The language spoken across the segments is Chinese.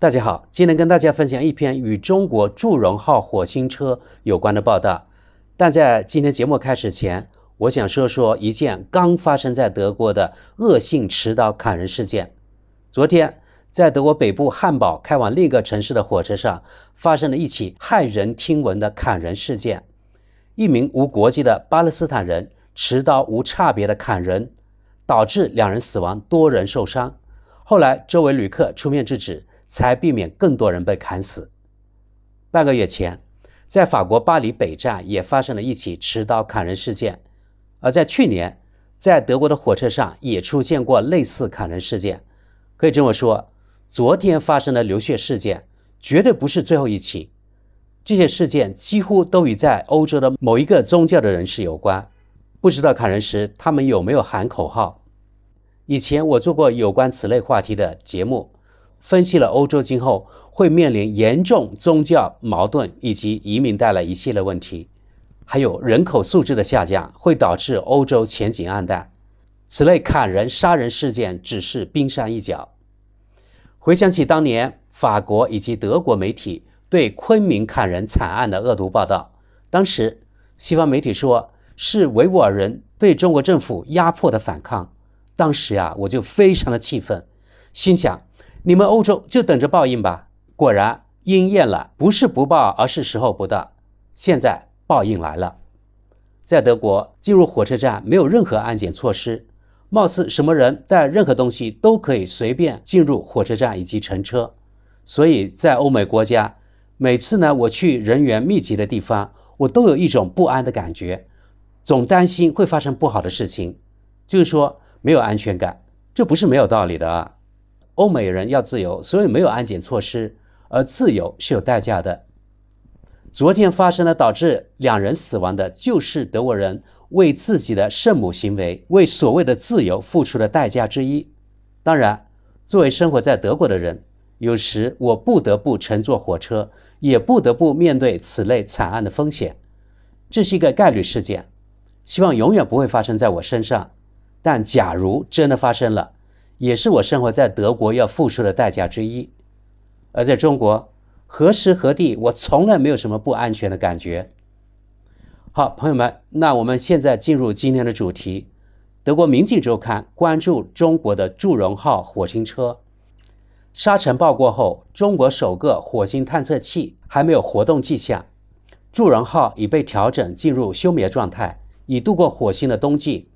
大家好，今天跟大家分享一篇与中国祝融号火星车有关的报道。但在今天节目开始前，我想说说一件刚发生在德国的恶性持刀砍人事件。昨天，在德国北部汉堡开往另一个城市的火车上，发生了一起骇人听闻的砍人事件。一名无国籍的巴勒斯坦人持刀无差别的砍人，导致两人死亡，多人受伤。后来，周围旅客出面制止。才避免更多人被砍死。半个月前，在法国巴黎北站也发生了一起持刀砍人事件，而在去年，在德国的火车上也出现过类似砍人事件。可以这么说，昨天发生的流血事件绝对不是最后一起。这些事件几乎都与在欧洲的某一个宗教的人士有关。不知道砍人时他们有没有喊口号？以前我做过有关此类话题的节目。分析了欧洲今后会面临严重宗教矛盾以及移民带来一系列问题，还有人口素质的下降会导致欧洲前景暗淡。此类砍人、杀人事件只是冰山一角。回想起当年法国以及德国媒体对昆明砍人惨案的恶毒报道，当时西方媒体说是维吾尔人对中国政府压迫的反抗。当时呀，我就非常的气愤，心想。你们欧洲就等着报应吧！果然应验了，不是不报，而是时候不到。现在报应来了，在德国进入火车站没有任何安检措施，貌似什么人带任何东西都可以随便进入火车站以及乘车。所以在欧美国家，每次呢我去人员密集的地方，我都有一种不安的感觉，总担心会发生不好的事情，就是说没有安全感，这不是没有道理的。啊。欧美人要自由，所以没有安检措施，而自由是有代价的。昨天发生的导致两人死亡的，就是德国人为自己的圣母行为、为所谓的自由付出的代价之一。当然，作为生活在德国的人，有时我不得不乘坐火车，也不得不面对此类惨案的风险。这是一个概率事件，希望永远不会发生在我身上。但假如真的发生了，也是我生活在德国要付出的代价之一，而在中国，何时何地我从来没有什么不安全的感觉。好，朋友们，那我们现在进入今天的主题。德国《明镜周刊》关注中国的祝融号火星车。沙尘暴过后，中国首个火星探测器还没有活动迹象。祝融号已被调整进入休眠状态，以度过火星的冬季。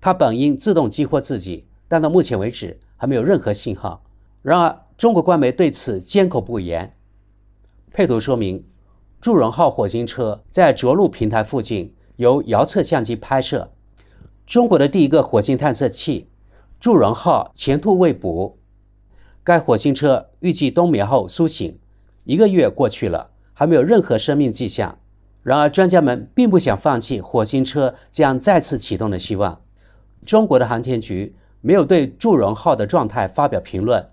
它本应自动激活自己。但到目前为止还没有任何信号。然而，中国官媒对此缄口不言。配图说明：祝融号火星车在着陆平台附近由遥测相机拍摄。中国的第一个火星探测器祝融号前途未卜。该火星车预计冬眠后苏醒。一个月过去了，还没有任何生命迹象。然而，专家们并不想放弃火星车将再次启动的希望。中国的航天局。没有对祝融号的状态发表评论。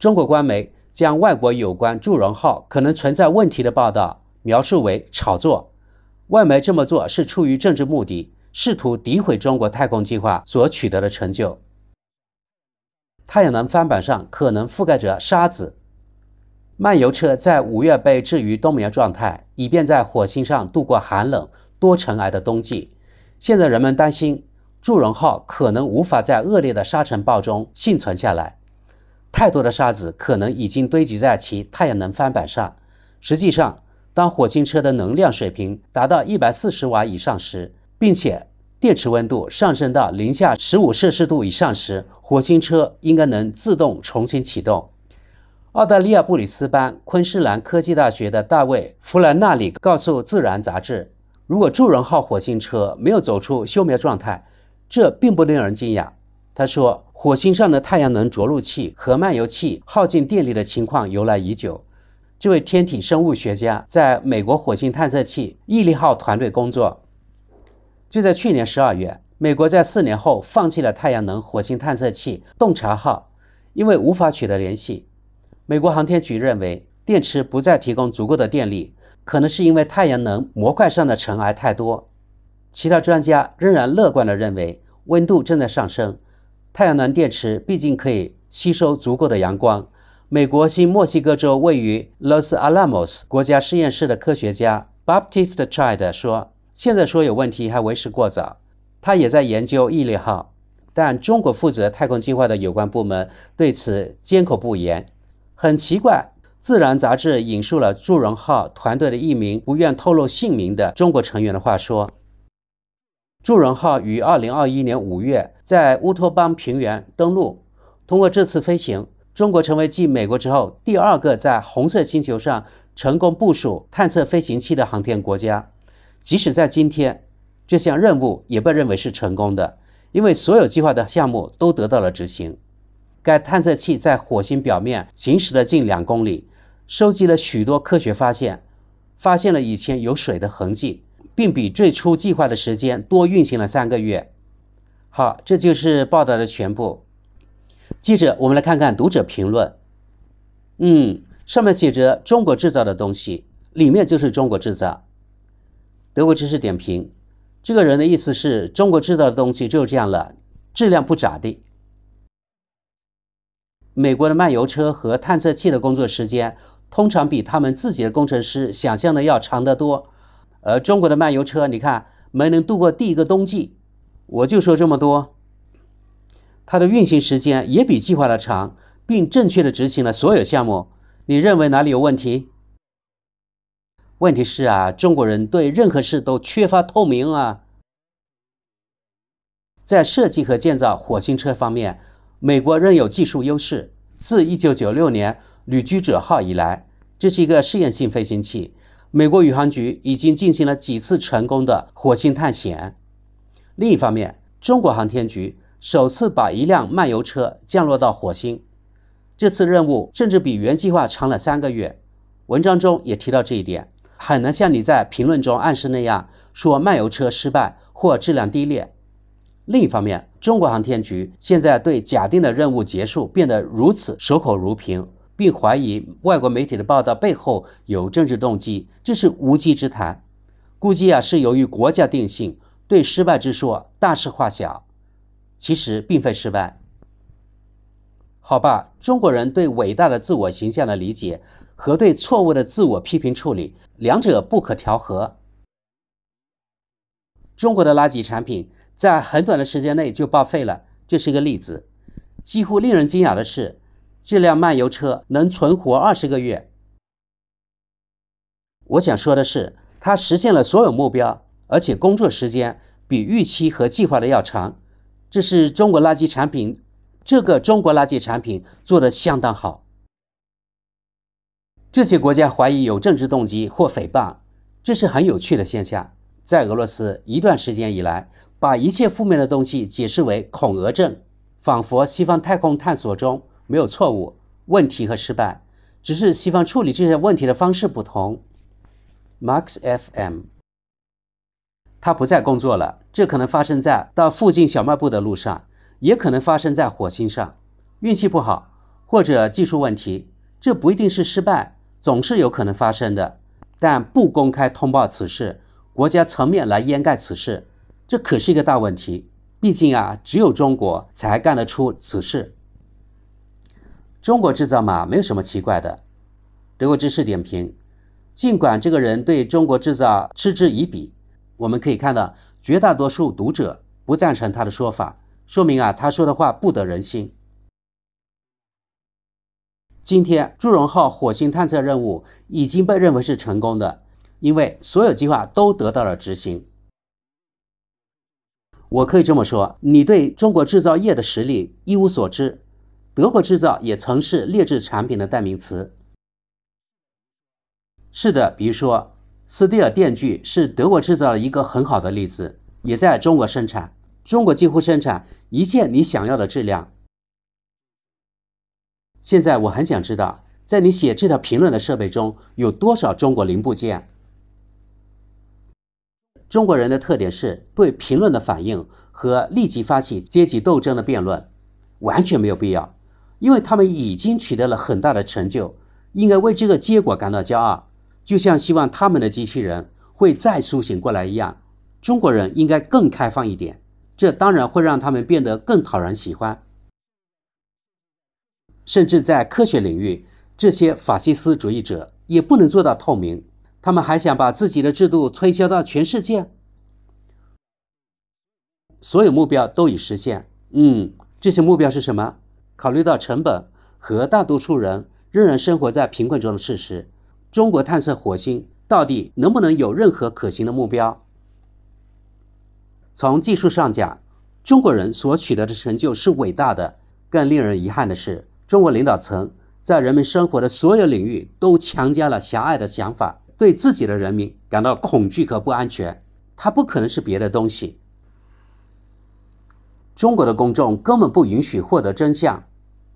中国官媒将外国有关祝融号可能存在问题的报道描述为炒作。外媒这么做是出于政治目的，试图诋毁中国太空计划所取得的成就。太阳能帆板上可能覆盖着沙子。漫游车在五月被置于冬眠状态，以便在火星上度过寒冷、多尘埃的冬季。现在人们担心。祝融号可能无法在恶劣的沙尘暴中幸存下来，太多的沙子可能已经堆积在其太阳能帆板上。实际上，当火星车的能量水平达到一百四十瓦以上时，并且电池温度上升到零下十五摄氏度以上时，火星车应该能自动重新启动。澳大利亚布里斯班昆士兰科技大学的大卫·弗兰纳里告诉《自然》杂志，如果祝融号火星车没有走出休眠状态，这并不令人惊讶，他说，火星上的太阳能着陆器和漫游器耗尽电力的情况由来已久。这位天体生物学家在美国火星探测器毅力号团队工作。就在去年十二月，美国在四年后放弃了太阳能火星探测器洞察号，因为无法取得联系。美国航天局认为，电池不再提供足够的电力，可能是因为太阳能模块上的尘埃太多。其他专家仍然乐观地认为，温度正在上升，太阳能电池毕竟可以吸收足够的阳光。美国新墨西哥州位于 Los Alamos 国家实验室的科学家 Baptist Child 说：“现在说有问题还为时过早。”他也在研究毅力号，但中国负责太空计划的有关部门对此缄口不言。很奇怪，《自然》杂志引述了祝融号团队的一名不愿透露姓名的中国成员的话说。祝融号于二零二一年五月在乌托邦平原登陆。通过这次飞行，中国成为继美国之后第二个在红色星球上成功部署探测飞行器的航天国家。即使在今天，这项任务也被认为是成功的，因为所有计划的项目都得到了执行。该探测器在火星表面行驶了近两公里，收集了许多科学发现，发现了以前有水的痕迹。并比最初计划的时间多运行了三个月。好，这就是报道的全部。接着，我们来看看读者评论。嗯，上面写着“中国制造的东西里面就是中国制造”。德国知识点评：这个人的意思是中国制造的东西就是这样了，质量不咋地。美国的漫游车和探测器的工作时间通常比他们自己的工程师想象的要长得多。而中国的漫游车，你看没能度过第一个冬季，我就说这么多。它的运行时间也比计划的长，并正确的执行了所有项目。你认为哪里有问题？问题是啊，中国人对任何事都缺乏透明啊。在设计和建造火星车方面，美国仍有技术优势。自1996年“旅居者号”以来，这是一个试验性飞行器。美国宇航局已经进行了几次成功的火星探险。另一方面，中国航天局首次把一辆漫游车降落到火星。这次任务甚至比原计划长了三个月。文章中也提到这一点，很难像你在评论中暗示那样说漫游车失败或质量低劣。另一方面，中国航天局现在对假定的任务结束变得如此守口如瓶。并怀疑外国媒体的报道背后有政治动机，这是无稽之谈。估计啊，是由于国家定性对失败之说大事化小，其实并非失败。好吧，中国人对伟大的自我形象的理解和对错误的自我批评处理，两者不可调和。中国的垃圾产品在很短的时间内就报废了，这是一个例子。几乎令人惊讶的是。这辆漫游车能存活二十个月。我想说的是，它实现了所有目标，而且工作时间比预期和计划的要长。这是中国垃圾产品，这个中国垃圾产品做的相当好。这些国家怀疑有政治动机或诽谤，这是很有趣的现象。在俄罗斯一段时间以来，把一切负面的东西解释为恐俄症，仿佛西方太空探索中。没有错误、问题和失败，只是西方处理这些问题的方式不同。Max F M，他不再工作了。这可能发生在到附近小卖部的路上，也可能发生在火星上。运气不好或者技术问题，这不一定是失败，总是有可能发生的。但不公开通报此事，国家层面来掩盖此事，这可是一个大问题。毕竟啊，只有中国才干得出此事。中国制造嘛，没有什么奇怪的。德国知识点评，尽管这个人对中国制造嗤之以鼻，我们可以看到绝大多数读者不赞成他的说法，说明啊，他说的话不得人心。今天，祝融号火星探测任务已经被认为是成功的，因为所有计划都得到了执行。我可以这么说，你对中国制造业的实力一无所知。德国制造也曾是劣质产品的代名词。是的，比如说斯蒂尔电锯是德国制造的一个很好的例子，也在中国生产。中国几乎生产一切你想要的质量。现在我很想知道，在你写这条评论的设备中有多少中国零部件？中国人的特点是对评论的反应和立即发起阶级斗争的辩论，完全没有必要。因为他们已经取得了很大的成就，应该为这个结果感到骄傲，就像希望他们的机器人会再苏醒过来一样。中国人应该更开放一点，这当然会让他们变得更讨人喜欢。甚至在科学领域，这些法西斯主义者也不能做到透明，他们还想把自己的制度推销到全世界。所有目标都已实现。嗯，这些目标是什么？考虑到成本和大多数人仍然生活在贫困中的事实，中国探测火星到底能不能有任何可行的目标？从技术上讲，中国人所取得的成就是伟大的。更令人遗憾的是，中国领导层在人们生活的所有领域都强加了狭隘的想法，对自己的人民感到恐惧和不安全。它不可能是别的东西。中国的公众根本不允许获得真相，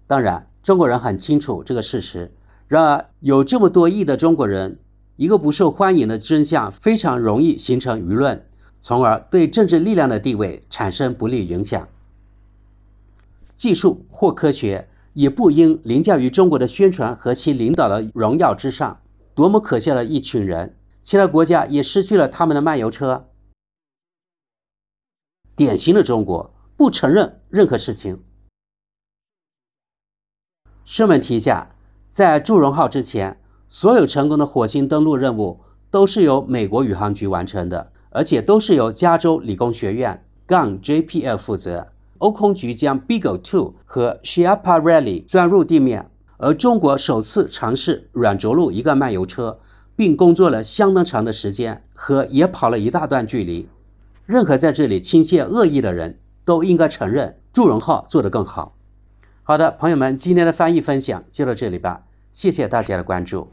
当然，中国人很清楚这个事实。然而，有这么多亿的中国人，一个不受欢迎的真相非常容易形成舆论，从而对政治力量的地位产生不利影响。技术或科学也不应凌驾于中国的宣传和其领导的荣耀之上。多么可笑的一群人！其他国家也失去了他们的漫游车。典型的中国。不承认任何事情。顺便提一下，在祝融号之前，所有成功的火星登陆任务都是由美国宇航局完成的，而且都是由加州理工学院杠 JPL 负责。欧空局将 b i g t l o 和 Shiaparelli 钻入地面，而中国首次尝试软着陆一个漫游车，并工作了相当长的时间和也跑了一大段距离。任何在这里倾泻恶意的人。都应该承认，祝融号做得更好。好的，朋友们，今天的翻译分享就到这里吧，谢谢大家的关注。